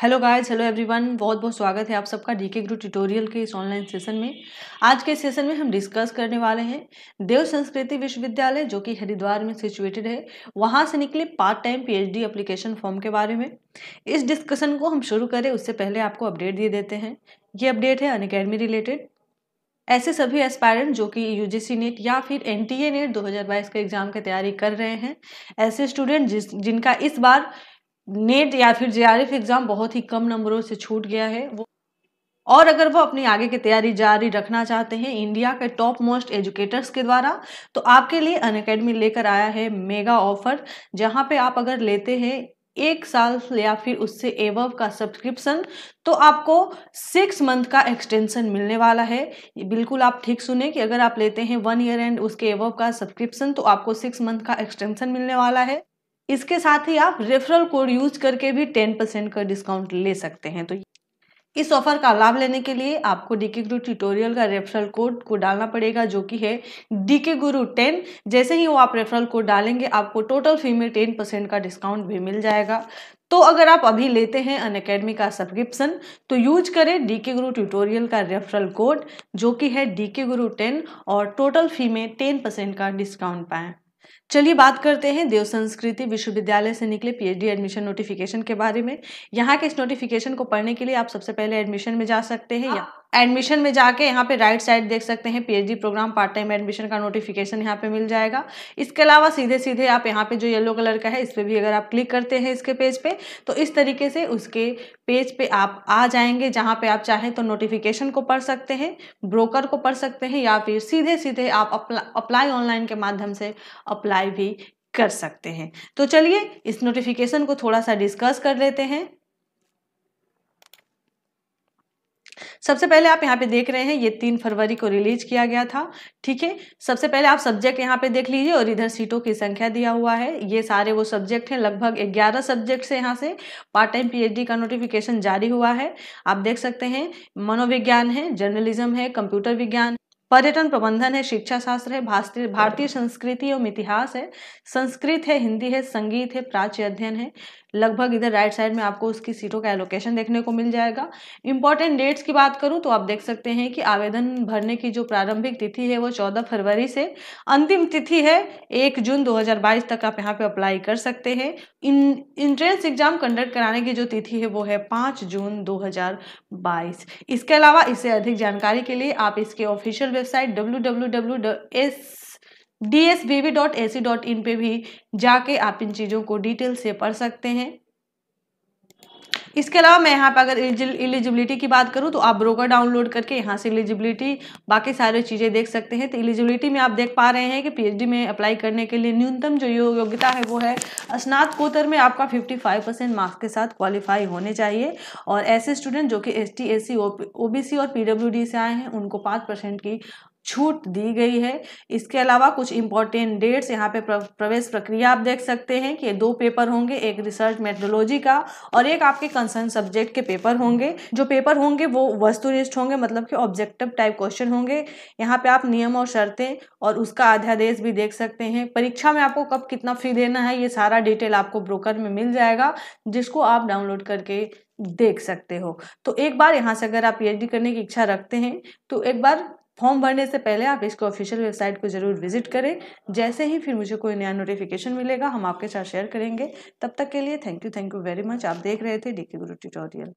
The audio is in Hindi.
हेलो गाइस हेलो एवरीवन बहुत बहुत स्वागत है आप सबका डीके गुरु ट्यूटोरियल के इस ऑनलाइन सेशन में आज के सेशन में हम डिस्कस करने वाले हैं देव संस्कृति विश्वविद्यालय जो कि हरिद्वार में सिचुएटेड है वहां से निकले part time PhD application form के बारे में इस डिस्कशन को हम शुरू करें उससे पहले आपको अपडेट दे देते हैं ये अपडेट है अनकेडमी रिलेटेड ऐसे सभी एस्पायरेंट जो कि यूजीसी नेट या फिर ए नेट बाईस के एग्ज़ाम की तैयारी कर रहे हैं ऐसे स्टूडेंट जिस जिनका इस बार नेट या फिर जे एग्ज़ाम बहुत ही कम नंबरों से छूट गया है वो और अगर वो अपनी आगे की तैयारी जारी रखना चाहते हैं इंडिया के टॉप मोस्ट एजुकेटर्स के द्वारा तो आपके लिए अन अकेडमी लेकर आया है मेगा ऑफर जहाँ पे आप अगर लेते हैं एक साल या फिर उससे एवव का सब्सक्रिप्शन तो आपको सिक्स मंथ का एक्सटेंशन मिलने वाला है बिल्कुल आप ठीक सुने कि अगर आप लेते हैं वन ईयर एंड उसके एवव का सब्सक्रिप्शन तो आपको सिक्स मंथ का एक्सटेंशन मिलने वाला है इसके साथ ही आप रेफरल कोड यूज करके भी टेन परसेंट का डिस्काउंट ले सकते हैं तो इस ऑफर का लाभ लेने के लिए आपको डीके गुरु ट्यूटोरियल का रेफरल कोड को डालना पड़ेगा जो कि है डीके गुरु टेन जैसे ही वो आप रेफरल कोड डालेंगे आपको टोटल फी में टेन परसेंट का डिस्काउंट भी मिल जाएगा तो अगर आप अभी लेते हैं अन अकेडमी का सब्सक्रिप्शन तो यूज करें डीके गुरु ट्यूटोरियल का रेफरल कोड जो कि है डी के गुरु टेन और टोटल फी में टेन परसेंट का डिस्काउंट पाएँ चलिए बात करते हैं देव संस्कृति विश्वविद्यालय से निकले पीएचडी एडमिशन नोटिफिकेशन के बारे में यहाँ के इस नोटिफिकेशन को पढ़ने के लिए आप सबसे पहले एडमिशन में जा सकते हैं या हाँ। एडमिशन में जाके यहाँ पे राइट साइड देख सकते हैं PhD program part time admission का नोटिफिकेशन यहाँ पे मिल जाएगा इसके अलावा सीधे सीधे आप यहाँ पे जो येलो कलर का है इस पर भी अगर आप क्लिक करते हैं इसके पेज पे तो इस तरीके से उसके पेज पे आप आ जाएंगे जहाँ पे आप चाहें तो नोटिफिकेशन को पढ़ सकते हैं ब्रोकर को पढ़ सकते हैं या फिर सीधे सीधे आप अपला, अप्लाई ऑनलाइन के माध्यम से अप्लाई भी कर सकते हैं तो चलिए इस नोटिफिकेशन को थोड़ा सा डिस्कस कर लेते हैं सबसे पहले आप यहाँ पे देख रहे हैं ये तीन फरवरी को रिलीज किया गया था ठीक है सबसे पहले आप सब्जेक्ट यहाँ पे देख लीजिए और इधर सीटों की संख्या दिया हुआ है ये सारे वो सब्जेक्ट हैं लगभग ग्यारह सब्जेक्ट से यहाँ से पार्ट टाइम पीएचडी का नोटिफिकेशन जारी हुआ है आप देख सकते हैं मनोविज्ञान है जर्नलिज्म है कंप्यूटर विज्ञान पर्यटन प्रबंधन है शिक्षा शास्त्र है भारतीय संस्कृति एवं इतिहास है संस्कृत है हिंदी है संगीत है प्राच्य अध्ययन है लगभग इधर राइट साइड में आपको उसकी सीटों का एलोकेशन देखने को मिल जाएगा इंपॉर्टेंट डेट्स की बात करूं तो आप देख सकते हैं कि आवेदन भरने की जो प्रारंभिक तिथि है वो 14 फरवरी से अंतिम तिथि है 1 जून 2022 तक आप यहाँ पे अप्लाई कर सकते हैं इन इंट्रेंस एग्जाम कंडक्ट कराने की जो तिथि है वो है पाँच जून दो इसके अलावा इससे अधिक जानकारी के लिए आप इसके official website W W W S D S B B dot A C dot in पर भी जाके आप इन चीज़ों को डिटेल से पढ़ सकते हैं इसके अलावा मैं यहाँ पर अगर एलिजिबिलिटी की बात करूँ तो आप ब्रोकर डाउनलोड करके यहाँ से एलिजिबिलिटी बाकी सारी चीज़ें देख सकते हैं तो एलिजिबिलिटी में आप देख पा रहे हैं कि पी में अप्लाई करने के लिए न्यूनतम जो योग्यता है वो है स्नातकोत्तर में आपका फिफ्टी परसेंट मार्क्स के साथ क्वालिफाई होने चाहिए और ऐसे स्टूडेंट जो कि एस टी एस सी और पी से आए हैं उनको पाँच परसेंट की छूट दी गई है इसके अलावा कुछ इंपॉर्टेंट डेट्स यहाँ पे प्रवेश प्रक्रिया आप देख सकते हैं कि दो पेपर होंगे एक रिसर्च मेट्रोलॉजी का और एक आपके कंसर्न सब्जेक्ट के पेपर होंगे जो पेपर होंगे वो वस्तुनिष्ठ होंगे मतलब कि ऑब्जेक्टिव टाइप क्वेश्चन होंगे यहाँ पे आप नियम और शर्तें और उसका अध्यादेश भी देख सकते हैं परीक्षा में आपको कब कितना फी देना है ये सारा डिटेल आपको ब्रोकर में मिल जाएगा जिसको आप डाउनलोड करके देख सकते हो तो एक बार यहाँ से अगर आप पी करने की इच्छा रखते हैं तो एक बार फॉर्म भरने से पहले आप इसको ऑफिशियल वेबसाइट को ज़रूर विजिट करें जैसे ही फिर मुझे कोई नया नोटिफिकेशन मिलेगा हम आपके साथ शेयर करेंगे तब तक के लिए thank you thank you very much आप देख रहे थे डी के गुरु ट्यूटोरियल